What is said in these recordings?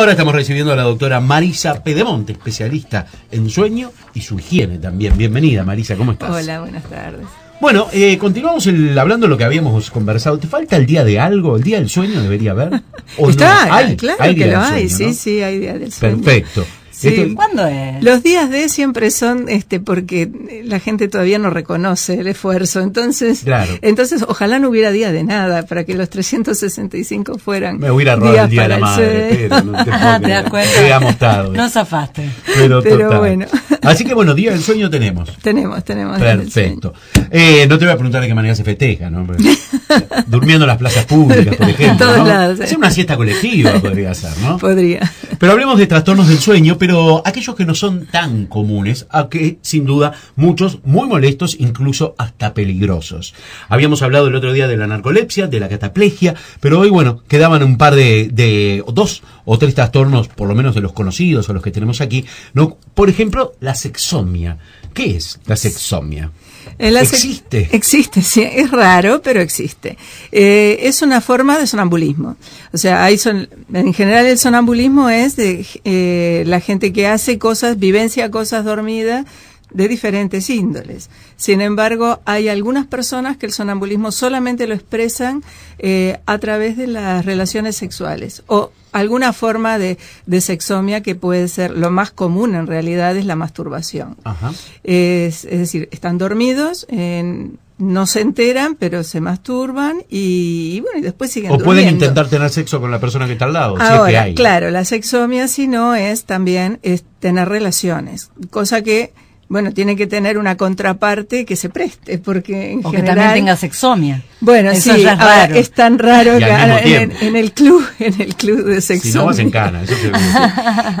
ahora estamos recibiendo a la doctora Marisa Pedemonte, especialista en sueño y su higiene también. Bienvenida, Marisa, ¿cómo estás? Hola, buenas tardes. Bueno, eh, continuamos hablando de lo que habíamos conversado. ¿Te falta el día de algo? ¿El día del sueño debería haber? Está, ¿Hay, claro que lo hay, sí, sí, hay día del sueño. Perfecto. Sí, ¿cuándo es? Los días de siempre son este porque la gente todavía no reconoce el esfuerzo. Entonces, entonces ojalá no hubiera día de nada para que los 365 fueran. Me hubiera robado el día de la madre, pero no te, ah, ¿te das cuenta. Tarde. No zafaste. Pero, pero bueno. Así que bueno, día del sueño tenemos. Tenemos, tenemos. Perfecto. Eh, no te voy a preguntar de qué manera se festeja, ¿no? Durmiendo en las plazas públicas, por ejemplo. En todos lados. Es una siesta colectiva podría ser, ¿no? Podría. Pero hablemos de trastornos del sueño, pero aquellos que no son tan comunes, a que sin duda muchos muy molestos, incluso hasta peligrosos. Habíamos hablado el otro día de la narcolepsia, de la cataplegia, pero hoy, bueno, quedaban un par de, dos o tres trastornos, por lo menos de los conocidos o los que tenemos aquí. ¿no? Por ejemplo, la sexomia. ¿Qué es la sexomia? existe. Existe, sí, es raro, pero existe. Eh, es una forma de sonambulismo. O sea, hay son, en general el sonambulismo es eh, la gente que hace cosas, vivencia cosas dormidas de diferentes índoles. Sin embargo, hay algunas personas que el sonambulismo solamente lo expresan eh, a través de las relaciones sexuales o alguna forma de, de, sexomia que puede ser lo más común en realidad es la masturbación. Es, decir, están dormidos, no se enteran, pero se masturban y, bueno, y después siguen. O pueden intentar tener sexo con la persona que está al lado. Ahora, claro, la sexomia si no es también tener relaciones, cosa que bueno, tiene que tener una contraparte que se preste, porque en general, que también tenga sexomia. Bueno, sí, es, tan raro en, el club, en el club de sexomia. Si no vas en eso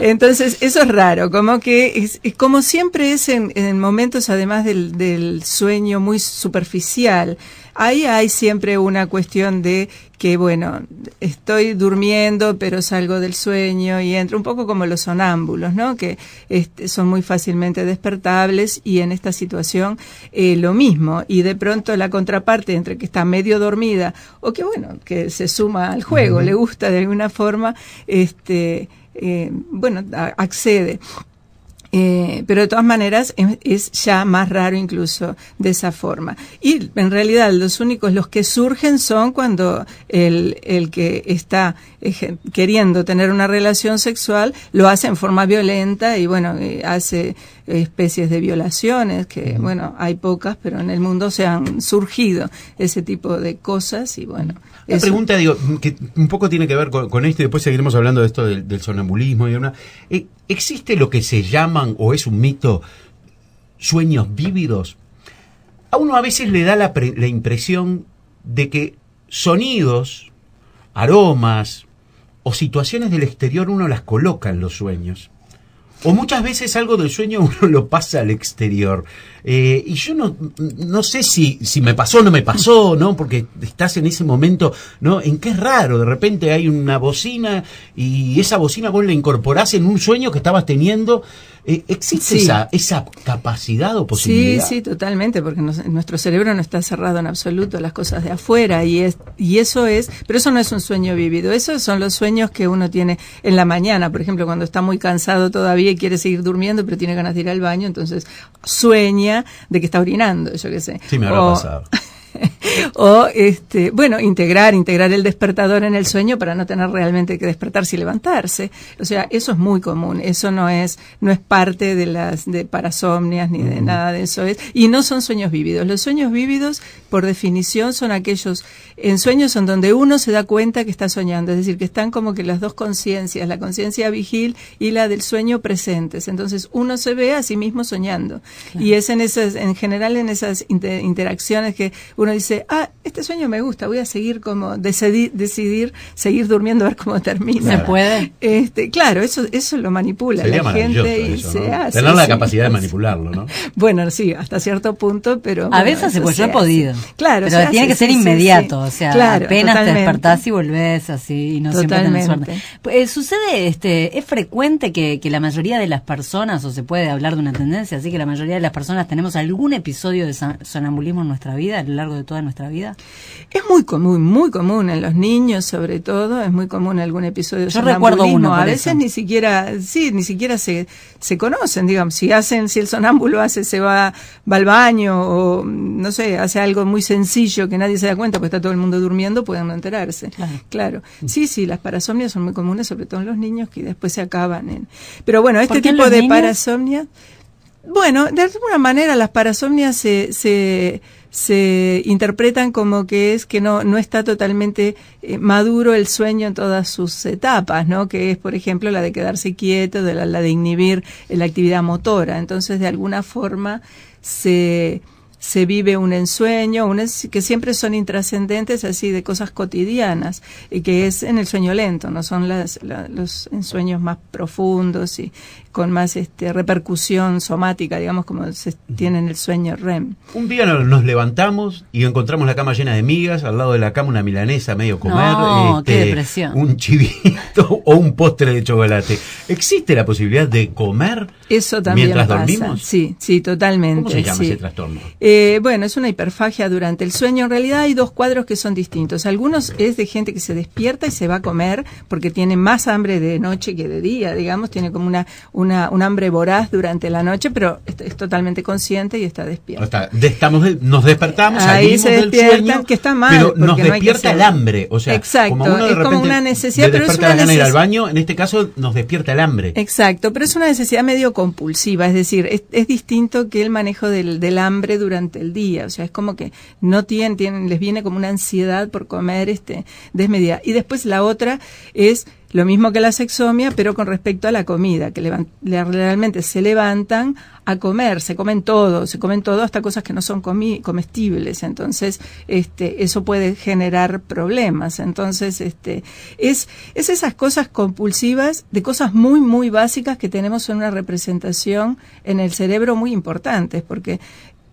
Entonces, eso es raro, como que es, como siempre es en, momentos además del, del sueño muy superficial, Ahí hay siempre una cuestión de que, bueno, estoy durmiendo, pero salgo del sueño y entro, un poco como los sonámbulos, ¿no? Que este, son muy fácilmente despertables y en esta situación eh, lo mismo. Y de pronto la contraparte entre que está medio dormida o que, bueno, que se suma al juego, le gusta de alguna forma, este, eh, bueno, accede. Eh, pero de todas maneras es, ya más raro incluso de esa forma. Y en realidad los únicos, los que surgen son cuando el, que está queriendo tener una relación sexual lo hace en forma violenta y bueno, eh, hace especies de violaciones, que bueno, hay pocas, pero en el mundo se han surgido ese tipo de cosas y bueno. La pregunta, digo, que un poco tiene que ver con, esto y después seguiremos hablando de esto del, del sonambulismo y una... ¿Existe lo que se llaman, o es un mito, sueños vívidos? A uno a veces le da la, la impresión de que sonidos, aromas o situaciones del exterior uno las coloca en los sueños. O muchas veces algo del sueño uno lo pasa al exterior. Eh, y yo no, no sé si, si me pasó o no me pasó, ¿no? Porque estás en ese momento, ¿no? En qué es raro, de repente hay una bocina y esa bocina vos la incorporás en un sueño que estabas teniendo. Eh, ¿Existe esa, esa capacidad o posibilidad? Sí, sí, totalmente, porque nuestro cerebro no está cerrado en absoluto a las cosas de afuera y, es, y eso es, pero eso no es un sueño vivido, esos son los sueños que uno tiene en la mañana, por ejemplo, cuando está muy cansado todavía y quiere seguir durmiendo, pero tiene ganas de ir al baño, entonces sueña de que está orinando, yo qué sé. Sí, me habrá o, pasado. o este, bueno, integrar, integrar el despertador en el sueño para no tener realmente que despertarse y levantarse. O sea, eso es muy común, eso no es, no es parte de las de parasomnias ni de nada de eso y no son sueños vívidos. Los sueños vívidos por definición, son aquellos ensueños en donde uno se da cuenta que está soñando, es decir, que están como que las dos conciencias, la conciencia vigil y la del sueño presentes. Entonces uno se ve a sí mismo soñando. Y es en esas, en general, en esas interacciones que uno dice, ah, este sueño me gusta, voy a seguir como, decidir, decidir seguir durmiendo a ver cómo termina. ¿Se puede? Este, claro, eso, eso lo manipula la gente y se hace. Tener la capacidad de manipularlo, ¿no? bueno, sí, hasta cierto punto, pero. A veces se pues, podido. Claro, pero tiene que ser inmediato, o sea, apenas te despertás y volvés así y no totalmente. siempre suerte. Eh, sucede, este, es frecuente que, que la mayoría de las personas, o se puede hablar de una tendencia, así que la mayoría de las personas tenemos algún episodio de sonambulismo en nuestra vida, a lo largo de toda nuestra vida. Es muy común, muy común en los niños, sobre todo, es muy común algún episodio de Yo recuerdo uno. A veces ni siquiera, sí, ni siquiera se, se conocen, digamos, si hacen, si el sonámbulo hace, se va, va al baño o, no sé, hace algo muy sencillo que nadie se da cuenta porque está todo el mundo durmiendo, pueden no enterarse. Claro. Mm. Sí, sí, las parasomnias son muy comunes, sobre todo en los niños, que después se acaban en... Pero bueno, este tipo de parasomnias... Bueno, de alguna manera las parasomnias se, se, se, interpretan como que es que no, no está totalmente eh, maduro el sueño en todas sus etapas, ¿no? Que es, por ejemplo, la de quedarse quieto, de la de inhibir eh, la actividad motora. Entonces, de alguna forma se se vive un ensueño, un que siempre son intrascendentes, así de cosas cotidianas, y que es en el sueño lento, no son los ensueños más profundos y con más este, repercusión somática, digamos, como se tiene en el sueño REM. Un día nos levantamos y encontramos la cama llena de migas, al lado de la cama una milanesa medio comer, este, un chivito o un postre de chocolate. ¿Existe la posibilidad de comer Eso también mientras dormimos? Sí, sí, totalmente. ¿Cómo se llama ese trastorno? Eh, bueno, es una hiperfagia durante el sueño. En realidad hay dos cuadros que son distintos. Algunos es de gente que se despierta y se va a comer porque tiene más hambre de noche que de día, digamos, tiene como una una, un hambre voraz durante la noche, pero es, totalmente consciente y está despierto. estamos, nos despertamos, ahí del sueño, que está mal. Pero nos despierta el hambre, o sea, Exacto, es como una necesidad, pero es una necesidad. ir al baño, en este caso nos despierta el hambre. Exacto, pero es una necesidad medio compulsiva, es decir, es, distinto que el manejo del, del, hambre durante el día, o sea, es como que no tienen, tienen, les viene como una ansiedad por comer este desmedida. Y después la otra es lo mismo que la sexomia, pero con respecto a la comida, que realmente se levantan a comer, se comen todo, se comen todo hasta cosas que no son comestibles. Entonces, este, eso puede generar problemas. Entonces, este, es, es esas cosas compulsivas de cosas muy, muy básicas que tenemos en una representación en el cerebro muy importantes, porque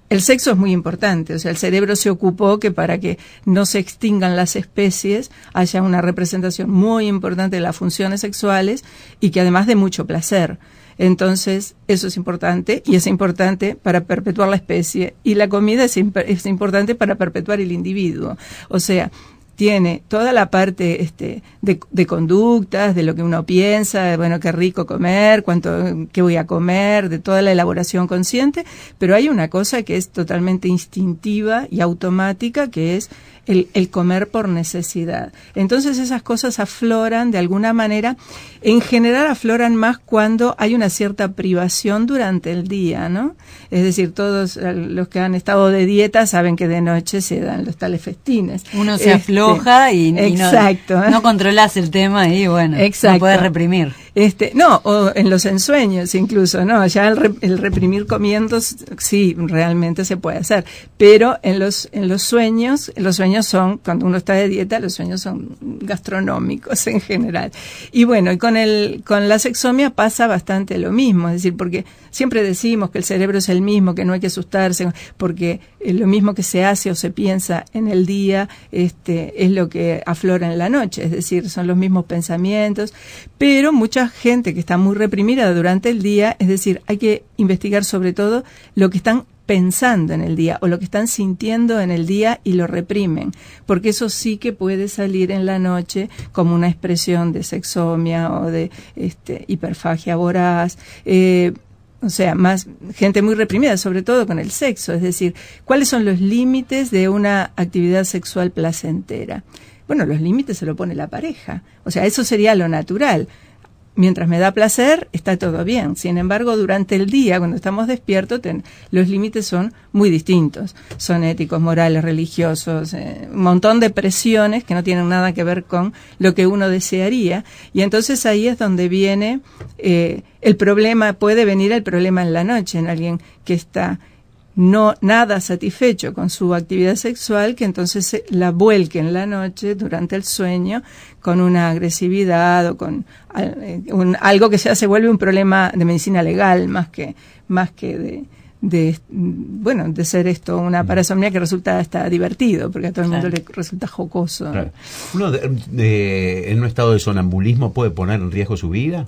el sexo es muy importante, o sea, el cerebro se ocupó que para que no se extingan las especies haya una representación muy importante de las funciones sexuales y que además de mucho placer. Entonces, eso es importante y es importante para perpetuar la especie y la comida es, es importante para perpetuar el individuo. O sea, tiene toda la parte este, de, conductas, de lo que uno piensa, bueno, qué rico comer, cuánto, qué voy a comer, de toda la elaboración consciente, pero hay una cosa que es totalmente instintiva y automática, que es el, el comer por necesidad. Entonces esas cosas afloran de alguna manera, en general afloran más cuando hay una cierta privación durante el día, ¿no? Es decir, todos eh, los que han estado de dieta saben que de noche se dan los tales festines. Uno se y, no, no, controlás el tema y bueno, no puedes reprimir. Este, no, o en los ensueños incluso, ¿no? Ya el, el reprimir comiendo sí, realmente se puede hacer, pero en los, en los sueños, los sueños son, cuando uno está de dieta, los sueños son gastronómicos en general. Y bueno, y con, el, con la sexomia pasa bastante lo mismo, es decir, porque siempre decimos que el cerebro es el mismo, que no hay que asustarse, porque eh, lo mismo que se hace o se piensa en el día este, es lo que aflora en la noche, es decir, son los mismos pensamientos, pero muchas gente que está muy reprimida durante el día, es decir, hay que investigar sobre todo lo que están pensando en el día o lo que están sintiendo en el día y lo reprimen, porque eso sí que puede salir en la noche como una expresión de sexomia o de este, hiperfagia voraz. Eh, o sea, más gente muy reprimida, sobre todo con el sexo, es decir, ¿cuáles son los límites de una actividad sexual placentera? Bueno, los límites se lo pone la pareja, o sea, eso sería lo natural mientras me da placer, está todo bien. Sin embargo, durante el día, cuando estamos despiertos, los límites son muy distintos. Son éticos, morales, religiosos, eh, un montón de presiones que no tienen nada que ver con lo que uno desearía. Y entonces ahí es donde viene eh, el problema, puede venir el problema en la noche, en alguien que está no nada satisfecho con su actividad sexual, que entonces la vuelque en la noche durante el sueño con una agresividad o con eh, algo que se se vuelve un problema de medicina legal más que más que de, mm, bueno de ser esto una mm. parasomnia que resulta hasta divertido porque a todo el mundo le resulta jocoso uno en un estado de sonambulismo puede poner en riesgo su vida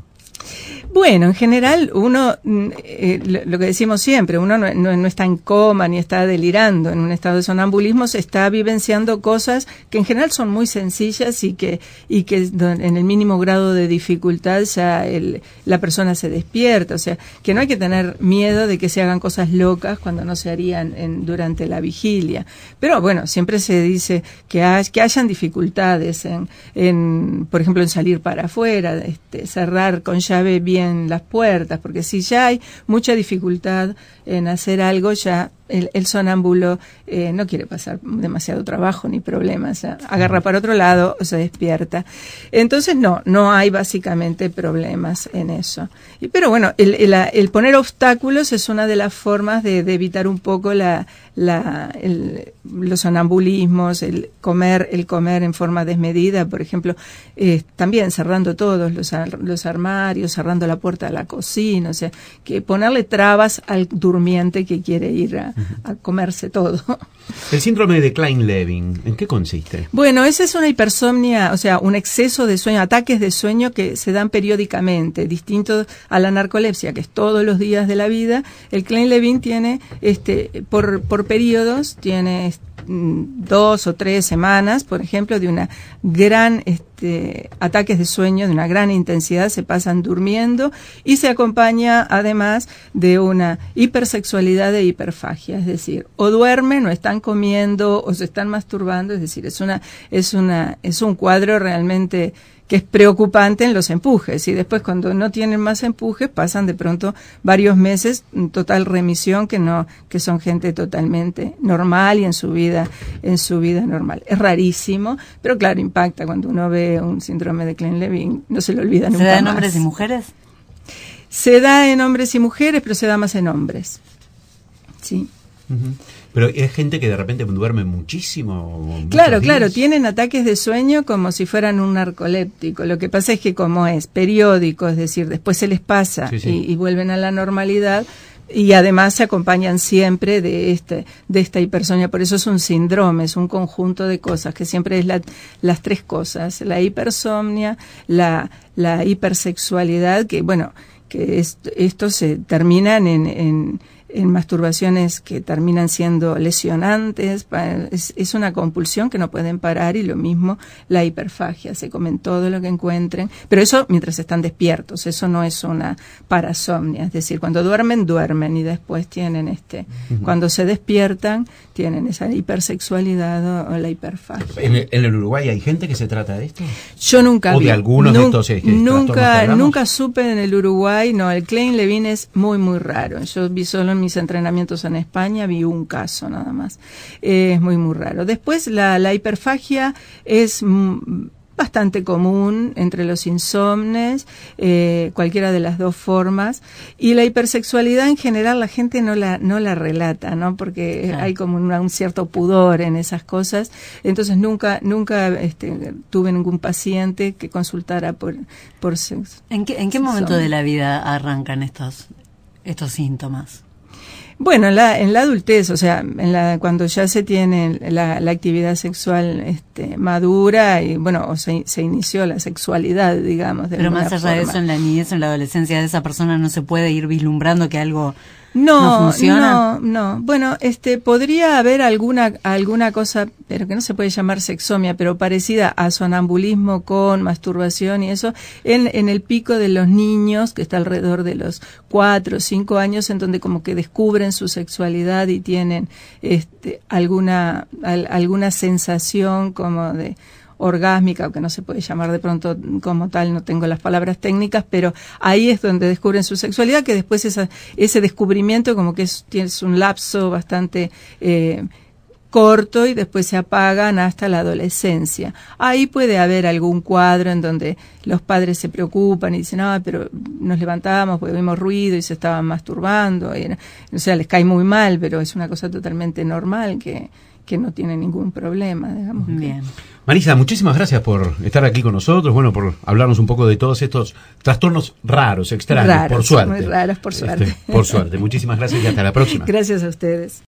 bueno, en general uno, mm, eh, lo que decimos siempre, uno no, está en coma ni está delirando en un estado de sonambulismo, se está vivenciando cosas que en general son muy sencillas y que, y que en el mínimo grado de dificultad ya la persona se despierta, o sea, que no hay que tener miedo de que se hagan cosas locas cuando no se harían durante la vigilia. Pero bueno, siempre se dice que, hay, que hayan dificultades en, por ejemplo, en salir para afuera, este, cerrar con llave bien en las puertas, porque si ya hay mucha dificultad en hacer algo, ya el, el sonámbulo eh, no quiere pasar demasiado trabajo ni problemas, eh, agarra para otro lado o se despierta. Entonces, no, no hay básicamente problemas en eso. pero bueno, el, el, poner obstáculos es una de las formas de, evitar un poco la, los sonambulismos, el comer, el comer en forma desmedida, por ejemplo, eh, también cerrando todos los, los armarios, cerrando la puerta de la cocina, o sea, que ponerle trabas al durmiente que quiere ir a, a comerse todo. El síndrome de Klein-Levin, ¿en qué consiste? Bueno, esa es una hipersomnia, o sea, un exceso de sueño, ataques de sueño que se dan periódicamente, distinto a la narcolepsia, que es todos los días de la vida. El Klein-Levin tiene, este, por, por periodos, tiene mm, dos o tres semanas, por ejemplo, de una gran... Este, ataques de sueño de una gran intensidad, se pasan durmiendo y se acompaña además de una hipersexualidad de hiperfagia, es decir, o duermen o están comiendo o se están masturbando, es decir, es una es una es un cuadro realmente que es preocupante en los empujes y después cuando no tienen más empujes pasan de pronto varios meses en total remisión que no que son gente totalmente normal y en su vida en su vida normal. Es rarísimo, pero claro, impacta cuando uno ve un síndrome de Klein-Levin, no se lo olvida nunca. ¿Se da en hombres y mujeres? Se da en hombres y mujeres, pero se da más en hombres. Sí. Pero hay gente que de repente duerme muchísimo. Claro, claro, tienen ataques de sueño como si fueran un narcoléptico. Lo que pasa es que como es periódico, es decir, después se les pasa y, vuelven a la normalidad, y además se acompañan siempre de este de esta hipersomnia, por eso es un síndrome es un conjunto de cosas que siempre es la, las tres cosas la hipersomnia la la hipersexualidad que bueno que esto se terminan en, en en masturbaciones que terminan siendo lesionantes, es, una compulsión que no pueden parar y lo mismo la hiperfagia, se comen todo lo que encuentren, pero eso mientras están despiertos, eso no es una parasomnia, es decir, cuando duermen, duermen y después tienen este, cuando se despiertan, tienen esa hipersexualidad o, la hiperfagia. ¿En el, Uruguay hay gente que se trata de esto? Yo nunca o vi. algunos este, Nunca, nunca supe en el Uruguay, no, el Klein Levin es muy, muy raro, yo vi solo mis entrenamientos en España vi un caso nada más. Eh, es muy, muy raro. Después, la, hiperfagia es mm, bastante común entre los insomnes, eh, cualquiera de las dos formas. Y la hipersexualidad en general la gente no la, no la relata, ¿no? Porque hay como un cierto pudor en esas cosas. Entonces nunca, nunca este, tuve ningún paciente que consultara por, por sexo. ¿En qué, en qué momento de la vida arrancan estos, estos síntomas? Bueno, en la, adultez, o sea, en la, cuando ya se tiene la, actividad sexual este, madura y bueno, se, inició la sexualidad, digamos. Pero más allá de eso, en la niñez, en la adolescencia de esa persona no se puede ir vislumbrando que algo no, no, no, Bueno, este, podría haber alguna, alguna cosa, pero que no se puede llamar sexomia, pero parecida a sonambulismo con masturbación y eso, en, en el pico de los niños, que está alrededor de los cuatro o cinco años, en donde como que descubren su sexualidad y tienen este, alguna, alguna sensación como de, orgásmica, que no se puede llamar de pronto como tal, no tengo las palabras técnicas, pero ahí es donde descubren su sexualidad, que después esa, ese descubrimiento como que es, un lapso bastante... Eh, corto y después se apagan hasta la adolescencia. Ahí puede haber algún cuadro en donde los padres se preocupan y dicen, ah, pero nos levantábamos porque vimos ruido y se estaban masturbando. o sea, les cae muy mal, pero es una cosa totalmente normal que, que no tiene ningún problema, digamos. Bien. Marisa, muchísimas gracias por estar aquí con nosotros, bueno, por hablarnos un poco de todos estos trastornos raros, extraños, por suerte. Muy raros, por este, suerte. por suerte. Muchísimas gracias y hasta la próxima. Gracias a ustedes.